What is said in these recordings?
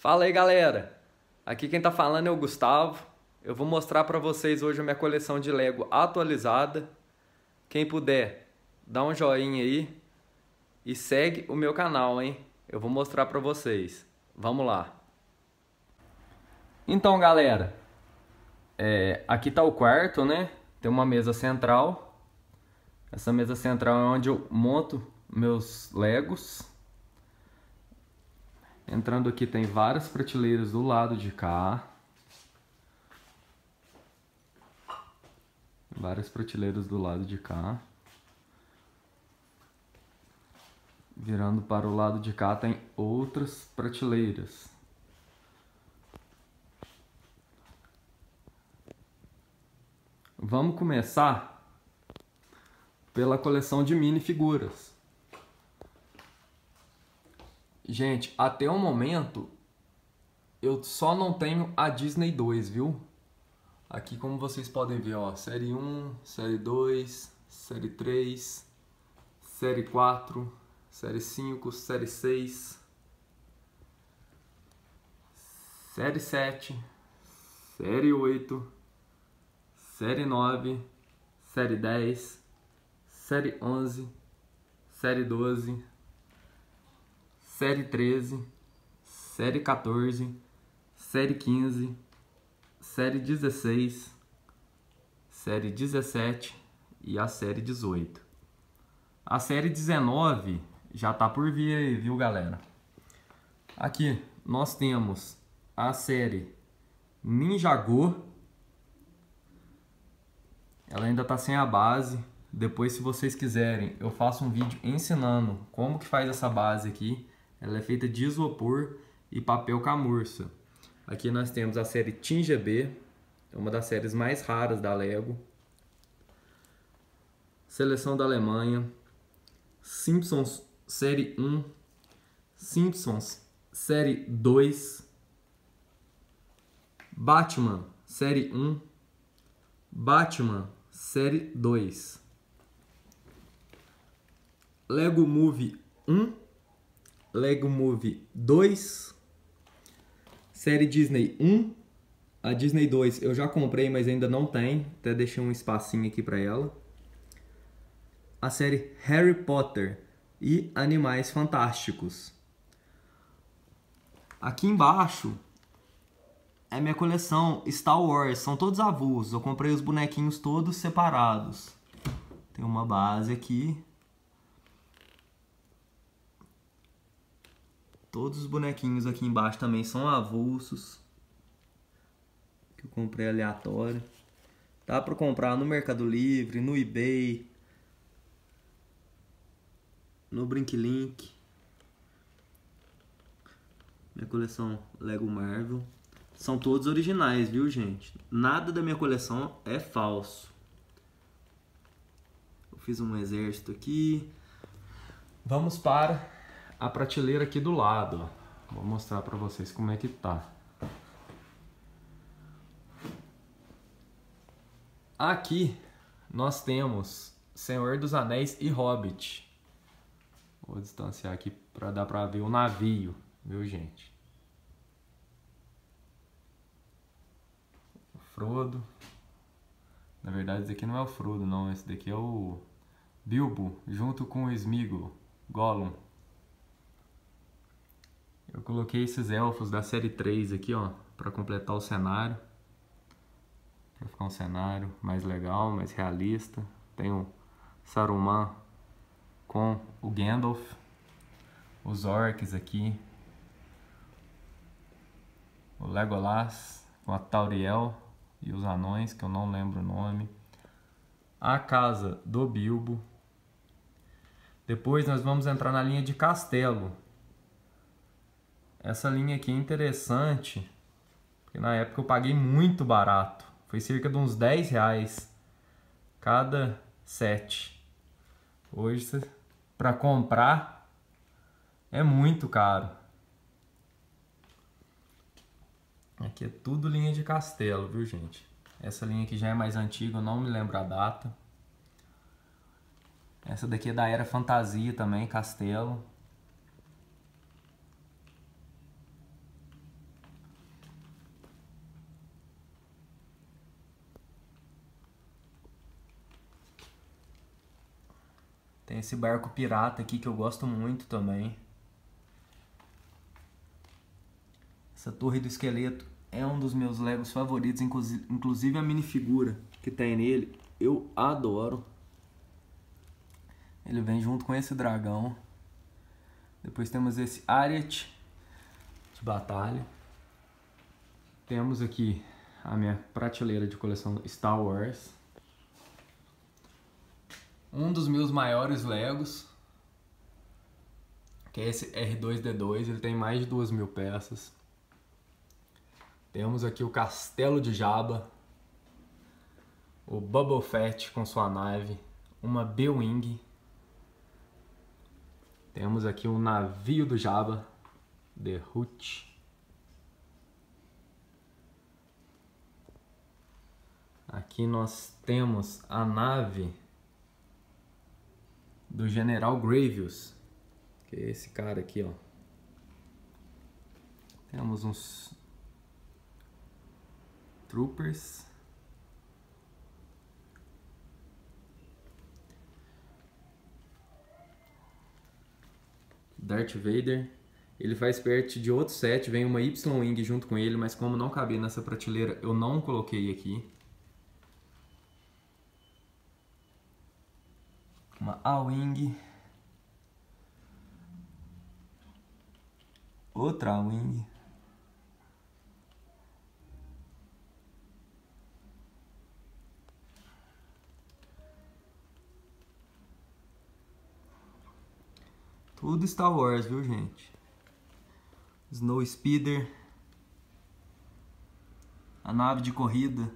Fala aí galera, aqui quem tá falando é o Gustavo. Eu vou mostrar para vocês hoje a minha coleção de Lego atualizada. Quem puder, dá um joinha aí e segue o meu canal, hein? Eu vou mostrar para vocês. Vamos lá. Então galera, é, aqui tá o quarto, né? Tem uma mesa central. Essa mesa central é onde eu monto meus Legos. Entrando aqui tem várias prateleiras do lado de cá. Várias prateleiras do lado de cá. Virando para o lado de cá tem outras prateleiras. Vamos começar pela coleção de minifiguras. Gente, até o momento eu só não tenho a Disney 2, viu? Aqui como vocês podem ver, ó, série 1, série 2, série 3, série 4, série 5, série 6, série 7, série 8, série 9, série 10, série 11, série 12, Série 13, Série 14, Série 15, Série 16, Série 17 e a Série 18. A Série 19 já tá por vir aí, viu galera? Aqui nós temos a série Ninjago. Ela ainda tá sem a base. Depois, se vocês quiserem, eu faço um vídeo ensinando como que faz essa base aqui. Ela é feita de isopor e papel camurça. Aqui nós temos a série Tinge B, é uma das séries mais raras da Lego. Seleção da Alemanha, Simpsons série 1, Simpsons série 2, Batman série 1, Batman série 2. Lego Movie 1 Lego Movie 2, série Disney 1. A Disney 2 eu já comprei, mas ainda não tem, até deixei um espacinho aqui para ela. A série Harry Potter e Animais Fantásticos. Aqui embaixo é minha coleção Star Wars, são todos avulsos. Eu comprei os bonequinhos todos separados. Tem uma base aqui, Todos os bonequinhos aqui embaixo também são avulsos. Que eu comprei aleatório. Dá pra comprar no Mercado Livre, no eBay. No Brinklink. Minha coleção Lego Marvel. São todos originais, viu, gente? Nada da minha coleção é falso. Eu fiz um exército aqui. Vamos para a prateleira aqui do lado. Vou mostrar para vocês como é que tá. Aqui nós temos Senhor dos Anéis e Hobbit. Vou distanciar aqui para dar para ver o navio, viu, gente? O Frodo. Na verdade, esse aqui não é o Frodo, não. Esse daqui é o Bilbo, junto com o Smigo, Gollum. Eu coloquei esses elfos da série 3 aqui, ó, para completar o cenário. Para ficar um cenário mais legal, mais realista. Tem o Saruman com o Gandalf. Os orcs aqui. O Legolas com a Tauriel e os anões, que eu não lembro o nome. A casa do Bilbo. Depois nós vamos entrar na linha de castelo, essa linha aqui é interessante, porque na época eu paguei muito barato. Foi cerca de uns 10 reais cada set. Hoje, para comprar, é muito caro. Aqui é tudo linha de castelo, viu gente? Essa linha aqui já é mais antiga, eu não me lembro a data. Essa daqui é da Era Fantasia também, castelo. Tem esse barco pirata aqui que eu gosto muito também. Essa torre do esqueleto é um dos meus Legos favoritos, inclusive a minifigura que tem nele. Eu adoro. Ele vem junto com esse dragão. Depois temos esse Ariat de batalha. Temos aqui a minha prateleira de coleção Star Wars um dos meus maiores Legos, que é esse R2-D2, ele tem mais de duas mil peças. Temos aqui o Castelo de Jabba, o Bubble Fett com sua nave, uma B-Wing, temos aqui um navio do Jabba, The Hut. Aqui nós temos a nave do General Gravius, que é esse cara aqui, ó. Temos uns troopers. Darth Vader. Ele faz parte de outro set, vem uma Y-Wing junto com ele, mas como não cabia nessa prateleira, eu não coloquei aqui. uma A-wing, outra A-wing, Tudo Star Wars, viu, gente? Snow Speeder. A nave de corrida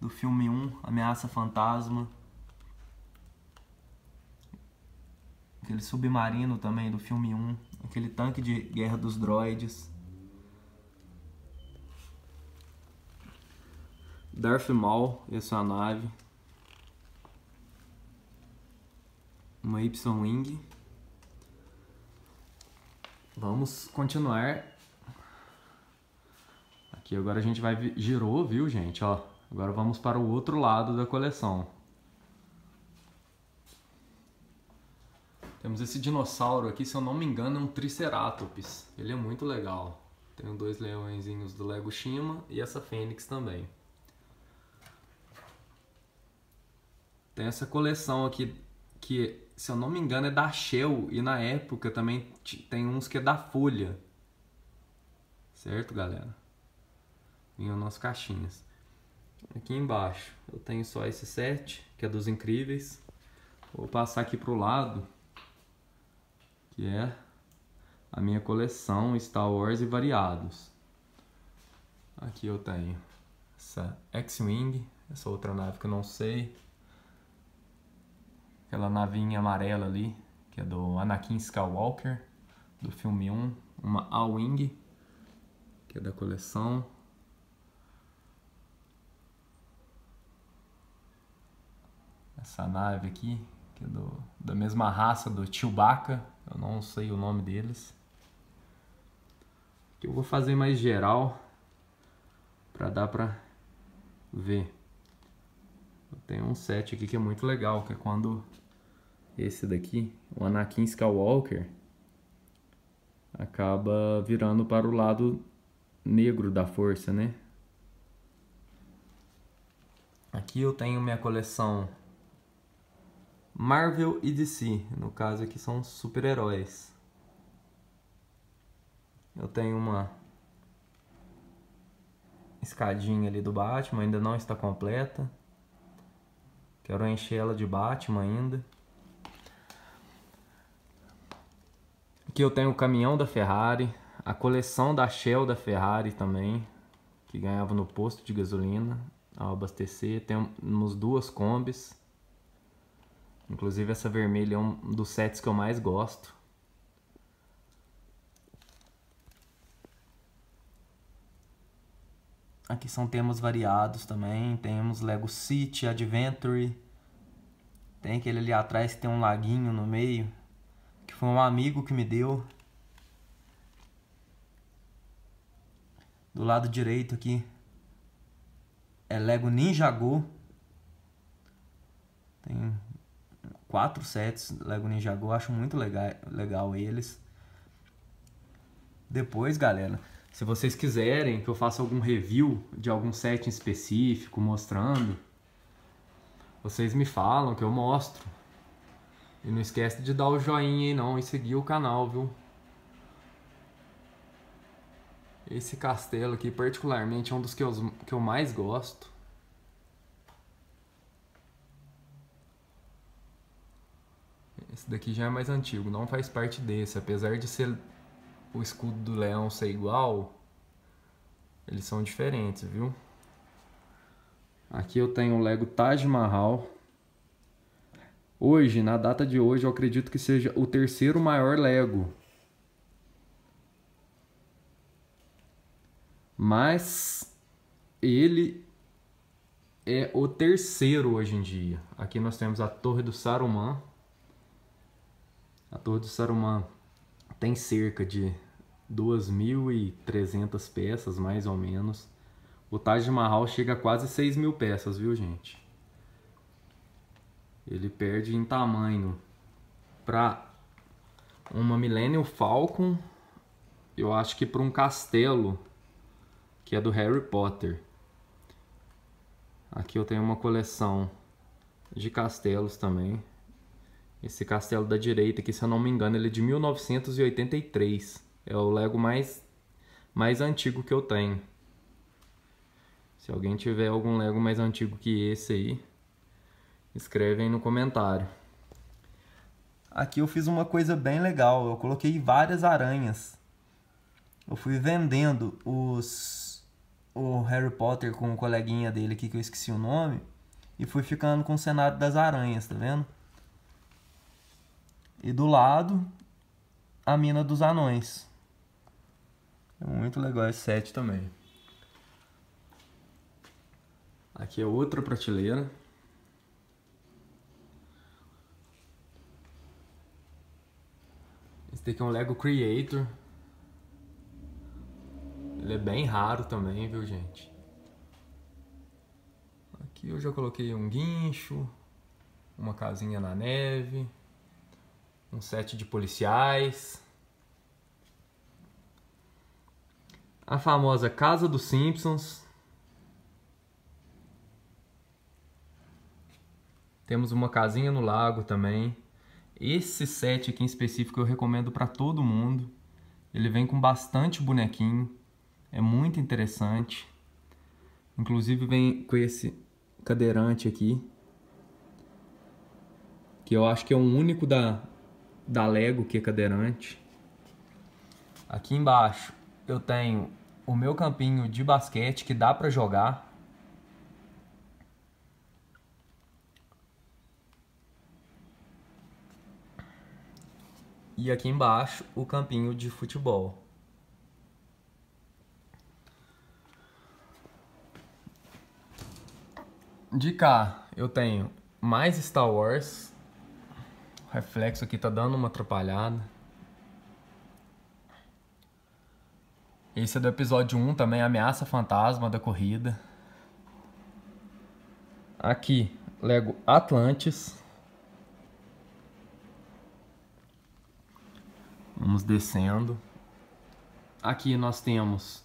do filme 1, Ameaça Fantasma. aquele submarino também do filme 1, aquele tanque de guerra dos droids. Darth Maul é sua nave. Uma Y-Wing. Vamos continuar. Aqui agora a gente vai... Girou, viu, gente? Ó, agora vamos para o outro lado da coleção. Temos esse dinossauro aqui, se eu não me engano, é um Triceratops. Ele é muito legal. tem dois leõezinhos do Lego Shima e essa fênix também. Tem essa coleção aqui que, se eu não me engano, é da Shell e na época também tem uns que é da Folha. Certo, galera? Vinham nas caixinhas. Aqui embaixo eu tenho só esse set, que é dos incríveis. Vou passar aqui pro lado que é a minha coleção Star Wars e variados. Aqui eu tenho essa X-Wing, essa outra nave que eu não sei. Aquela navinha amarela ali, que é do Anakin Skywalker, do filme 1. Uma A-Wing, que é da coleção. Essa nave aqui, que é do, da mesma raça do Chewbacca. Eu não sei o nome deles. Que eu vou fazer mais geral para dar para ver. Eu tenho um set aqui que é muito legal, que é quando esse daqui, o Anakin Skywalker, acaba virando para o lado negro da força, né? Aqui eu tenho minha coleção Marvel e DC, no caso aqui são super-heróis. Eu tenho uma escadinha ali do Batman, ainda não está completa. Quero encher ela de Batman ainda. Aqui eu tenho o caminhão da Ferrari, a coleção da Shell da Ferrari também, que ganhava no posto de gasolina ao abastecer. Temos duas combis Inclusive essa vermelha é um dos sets que eu mais gosto. Aqui são temas variados também. Temos Lego City, Adventure. Tem aquele ali atrás que tem um laguinho no meio. Que foi um amigo que me deu. Do lado direito aqui. É Lego Ninjago. Tem quatro sets Lego Ninja Go, acho muito legal, legal eles. Depois, galera, se vocês quiserem que eu faça algum review de algum set específico, mostrando, vocês me falam que eu mostro. E não esquece de dar o joinha aí não e seguir o canal, viu? Esse castelo aqui particularmente é um dos que eu, que eu mais gosto. Esse daqui já é mais antigo, não faz parte desse. Apesar de ser o escudo do leão ser igual, eles são diferentes, viu? Aqui eu tenho o Lego Taj Mahal. Hoje, na data de hoje, eu acredito que seja o terceiro maior Lego. Mas ele é o terceiro hoje em dia. Aqui nós temos a Torre do Saruman, a Torre do Saruman tem cerca de 2.300 peças, mais ou menos. O Taj Mahal chega a quase 6 mil peças, viu, gente? Ele perde em tamanho para uma Millennium Falcon, eu acho que para um castelo, que é do Harry Potter. Aqui eu tenho uma coleção de castelos também. Esse castelo da direita, que se eu não me engano, ele é de 1983. É o Lego mais, mais antigo que eu tenho. Se alguém tiver algum Lego mais antigo que esse aí, escreve aí no comentário. Aqui eu fiz uma coisa bem legal, eu coloquei várias aranhas. Eu fui vendendo os o Harry Potter com o coleguinha dele aqui que eu esqueci o nome e fui ficando com o cenário das aranhas, tá vendo? E do lado, a mina dos anões. É muito legal esse é set também. Aqui é outra prateleira. Esse daqui é um Lego Creator. Ele é bem raro também, viu, gente? Aqui eu já coloquei um guincho, uma casinha na neve um set de policiais. A famosa Casa dos Simpsons. Temos uma casinha no lago também. Esse set aqui em específico eu recomendo para todo mundo. Ele vem com bastante bonequinho. É muito interessante. Inclusive vem com esse cadeirante aqui. Que eu acho que é o único da, da Lego, que é cadeirante. Aqui embaixo eu tenho o meu campinho de basquete que dá para jogar. E aqui embaixo o campinho de futebol. De cá eu tenho mais Star Wars o reflexo aqui tá dando uma atrapalhada. Esse é do episódio 1 também, Ameaça Fantasma da Corrida. Aqui, Lego Atlantis. Vamos descendo. Aqui nós temos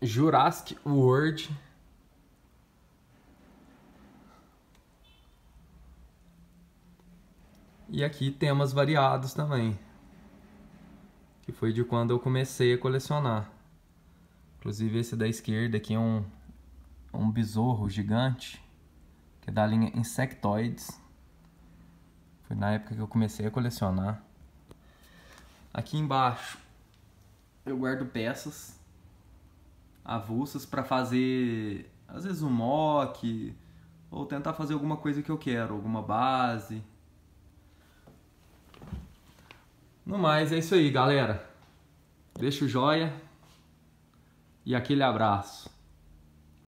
Jurassic World. E aqui temas variados também, que foi de quando eu comecei a colecionar. Inclusive esse da esquerda aqui é um, um besouro gigante, que é da linha Insectoids. Foi na época que eu comecei a colecionar. Aqui embaixo eu guardo peças avulsas para fazer, às vezes, um mock ou tentar fazer alguma coisa que eu quero, alguma base. No mais, é isso aí, galera. Deixa o joia e aquele abraço.